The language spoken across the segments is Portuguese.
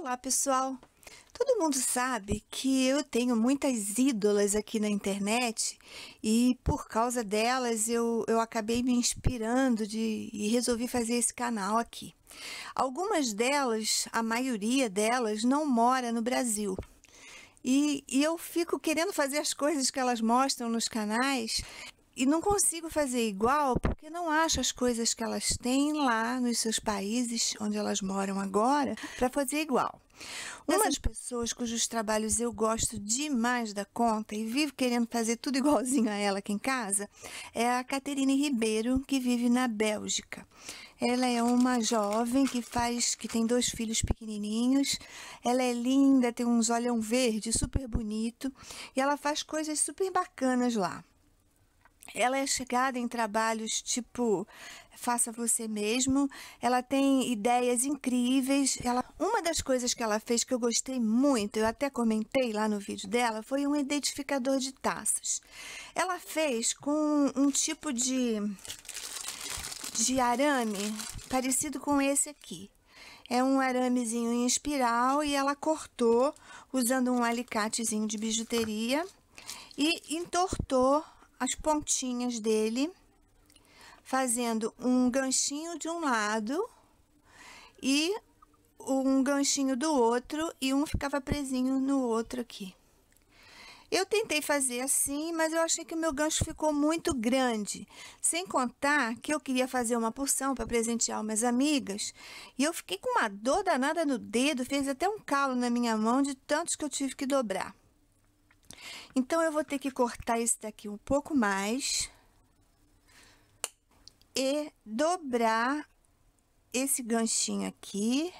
Olá, pessoal! Todo mundo sabe que eu tenho muitas ídolas aqui na internet e por causa delas eu, eu acabei me inspirando de, e resolvi fazer esse canal aqui. Algumas delas, a maioria delas, não mora no Brasil. E, e eu fico querendo fazer as coisas que elas mostram nos canais e não consigo fazer igual porque não acho as coisas que elas têm lá nos seus países onde elas moram agora para fazer igual. Uma das é pessoas cujos trabalhos eu gosto demais da conta e vivo querendo fazer tudo igualzinho a ela aqui em casa é a Caterine Ribeiro, que vive na Bélgica. Ela é uma jovem que faz, que tem dois filhos pequenininhos. Ela é linda, tem uns olhão verde super bonito e ela faz coisas super bacanas lá ela é chegada em trabalhos tipo faça você mesmo. Ela tem ideias incríveis. Ela, uma das coisas que ela fez que eu gostei muito, eu até comentei lá no vídeo dela, foi um identificador de taças. Ela fez com um tipo de de arame parecido com esse aqui. É um aramezinho em espiral e ela cortou usando um alicatezinho de bijuteria e entortou as pontinhas dele, fazendo um ganchinho de um lado e um ganchinho do outro e um ficava presinho no outro aqui. Eu tentei fazer assim, mas eu achei que meu gancho ficou muito grande. Sem contar que eu queria fazer uma porção para presentear umas amigas. E eu fiquei com uma dor danada no dedo, fez até um calo na minha mão de tantos que eu tive que dobrar. Então, eu vou ter que cortar esse daqui um pouco mais. E dobrar esse ganchinho aqui.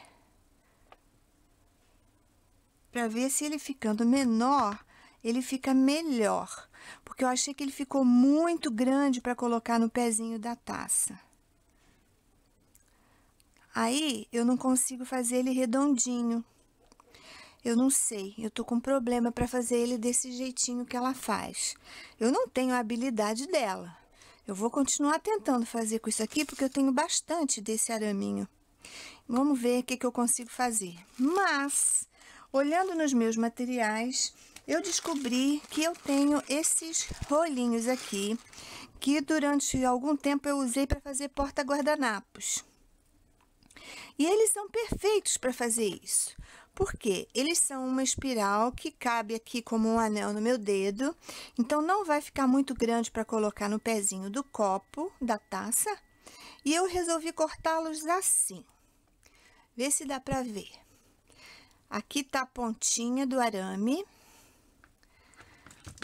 para ver se ele ficando menor, ele fica melhor. Porque eu achei que ele ficou muito grande para colocar no pezinho da taça. Aí, eu não consigo fazer ele redondinho. Eu não sei, eu tô com um problema para fazer ele desse jeitinho que ela faz. Eu não tenho a habilidade dela. Eu vou continuar tentando fazer com isso aqui, porque eu tenho bastante desse araminho. Vamos ver o que, que eu consigo fazer. Mas, olhando nos meus materiais, eu descobri que eu tenho esses rolinhos aqui, que durante algum tempo eu usei para fazer porta guardanapos. E eles são perfeitos para fazer isso. Por quê? Eles são uma espiral que cabe aqui como um anel no meu dedo, então não vai ficar muito grande para colocar no pezinho do copo, da taça. E eu resolvi cortá-los assim. Vê se dá para ver. Aqui tá a pontinha do arame.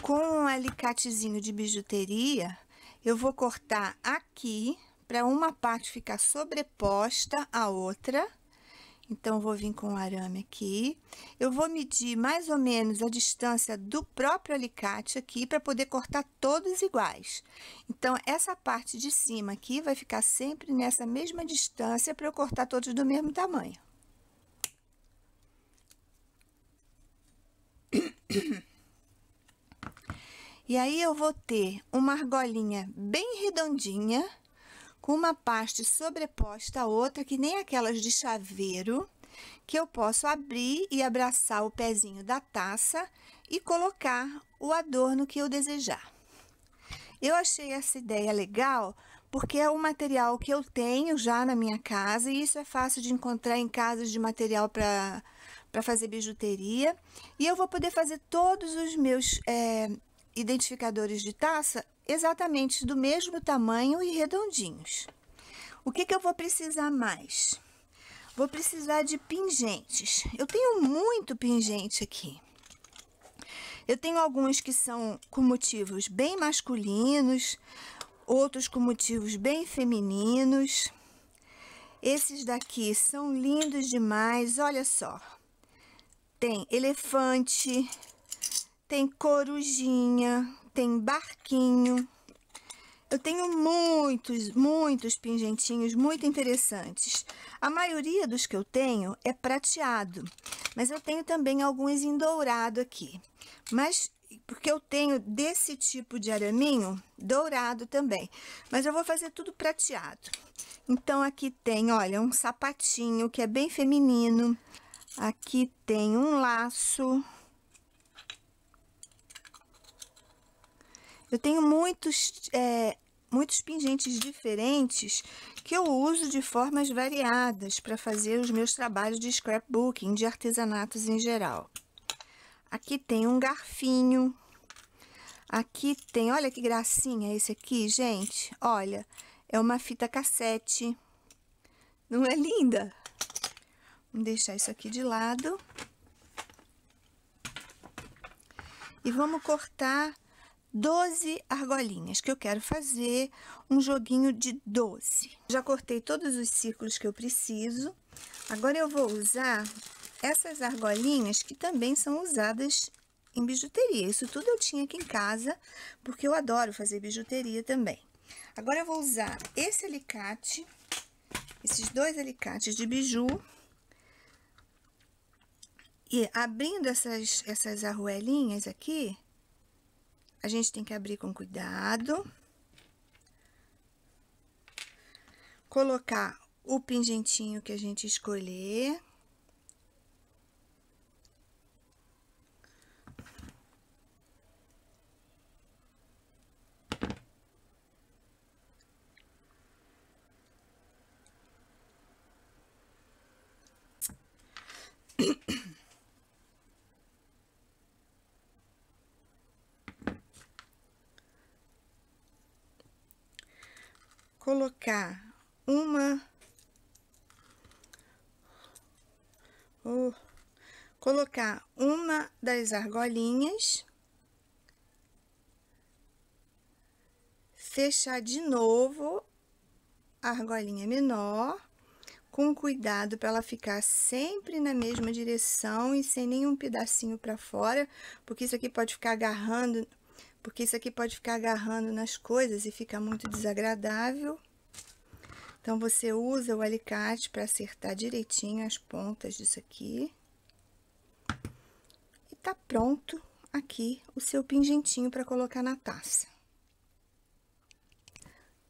Com um alicatezinho de bijuteria, eu vou cortar aqui para uma parte ficar sobreposta à outra então, vou vir com o arame aqui. Eu vou medir mais ou menos a distância do próprio alicate aqui para poder cortar todos iguais. Então, essa parte de cima aqui vai ficar sempre nessa mesma distância para eu cortar todos do mesmo tamanho. E aí, eu vou ter uma argolinha bem redondinha com uma parte sobreposta à outra, que nem aquelas de chaveiro, que eu posso abrir e abraçar o pezinho da taça e colocar o adorno que eu desejar. Eu achei essa ideia legal porque é um material que eu tenho já na minha casa e isso é fácil de encontrar em casas de material para para fazer bijuteria e eu vou poder fazer todos os meus é, identificadores de taça exatamente do mesmo tamanho e redondinhos. O que, que eu vou precisar mais? Vou precisar de pingentes. Eu tenho muito pingente aqui. Eu tenho alguns que são com motivos bem masculinos, outros com motivos bem femininos. Esses daqui são lindos demais, olha só. Tem elefante, tem corujinha, tem barquinho. Eu tenho muitos, muitos pingentinhos muito interessantes. A maioria dos que eu tenho é prateado, mas eu tenho também alguns em dourado aqui. Mas porque eu tenho desse tipo de araminho dourado também, mas eu vou fazer tudo prateado. Então aqui tem, olha, um sapatinho que é bem feminino. Aqui tem um laço Eu tenho muitos, é, muitos pingentes diferentes que eu uso de formas variadas para fazer os meus trabalhos de scrapbooking, de artesanatos em geral. Aqui tem um garfinho. Aqui tem, olha que gracinha esse aqui, gente. Olha, é uma fita cassete. Não é linda? Vamos deixar isso aqui de lado. E vamos cortar 12 argolinhas, que eu quero fazer um joguinho de 12. Já cortei todos os círculos que eu preciso. Agora eu vou usar essas argolinhas que também são usadas em bijuteria. Isso tudo eu tinha aqui em casa, porque eu adoro fazer bijuteria também. Agora eu vou usar esse alicate, esses dois alicates de biju. E abrindo essas, essas arruelinhas aqui, a gente tem que abrir com cuidado. Colocar o pingentinho que a gente escolher. colocar uma... colocar uma das argolinhas, fechar de novo a argolinha menor, com cuidado para ela ficar sempre na mesma direção e sem nenhum pedacinho para fora, porque isso aqui pode ficar agarrando porque isso aqui pode ficar agarrando nas coisas e fica muito desagradável. Então, você usa o alicate para acertar direitinho as pontas disso aqui. E tá pronto aqui o seu pingentinho para colocar na taça.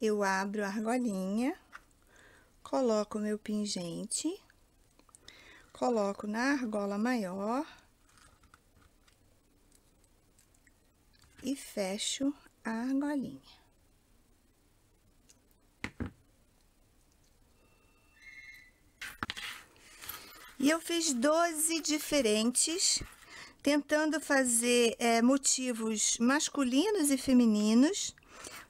Eu abro a argolinha, coloco o meu pingente, coloco na argola maior e fecho a argolinha. E eu fiz 12 diferentes, tentando fazer é, motivos masculinos e femininos,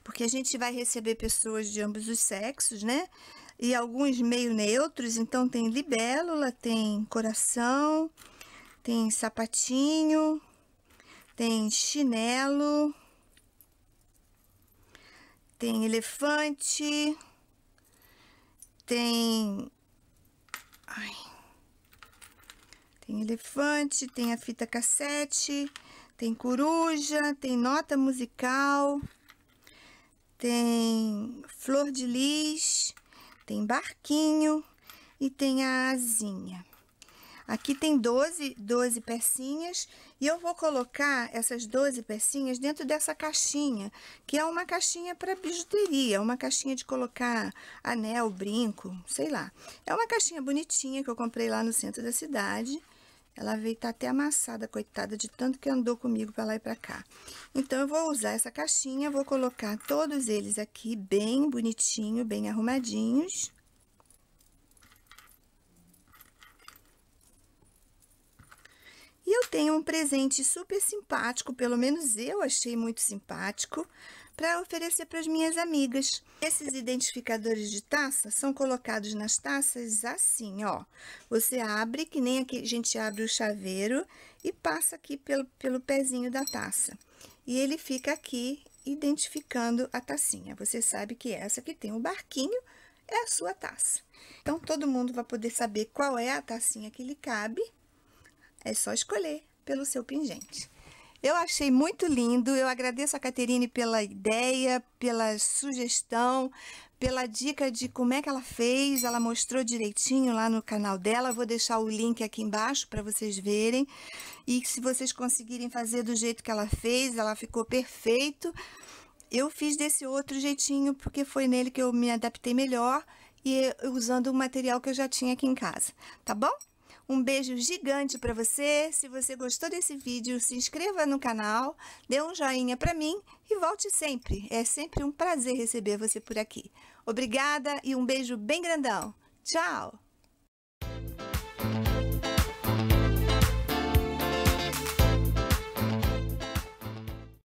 porque a gente vai receber pessoas de ambos os sexos, né? E alguns meio neutros, então tem libélula, tem coração, tem sapatinho, tem chinelo, tem elefante, tem... Ai, tem elefante, tem a fita cassete, tem coruja, tem nota musical, tem flor de lis, tem barquinho e tem a asinha. Aqui tem 12, 12 pecinhas e eu vou colocar essas 12 pecinhas dentro dessa caixinha, que é uma caixinha para bijuteria, é uma caixinha de colocar anel, brinco, sei lá. É uma caixinha bonitinha que eu comprei lá no centro da cidade. Ela veio tá até amassada, coitada, de tanto que andou comigo para lá e para cá. Então, eu vou usar essa caixinha, vou colocar todos eles aqui bem bonitinho, bem arrumadinhos. tem um presente super simpático, pelo menos eu achei muito simpático, para oferecer para as minhas amigas. Esses identificadores de taça são colocados nas taças assim, ó. Você abre, que nem aqui a gente abre o chaveiro, e passa aqui pelo, pelo pezinho da taça. E ele fica aqui identificando a tacinha. Você sabe que essa que tem o um barquinho é a sua taça. Então, todo mundo vai poder saber qual é a tacinha que lhe cabe é só escolher pelo seu pingente. Eu achei muito lindo, eu agradeço a Caterine pela ideia, pela sugestão, pela dica de como é que ela fez, ela mostrou direitinho lá no canal dela, eu vou deixar o link aqui embaixo para vocês verem. E se vocês conseguirem fazer do jeito que ela fez, ela ficou perfeito. Eu fiz desse outro jeitinho porque foi nele que eu me adaptei melhor e usando o material que eu já tinha aqui em casa, tá bom? Um beijo gigante para você. Se você gostou desse vídeo, se inscreva no canal, dê um joinha para mim e volte sempre. É sempre um prazer receber você por aqui. Obrigada e um beijo bem grandão. Tchau!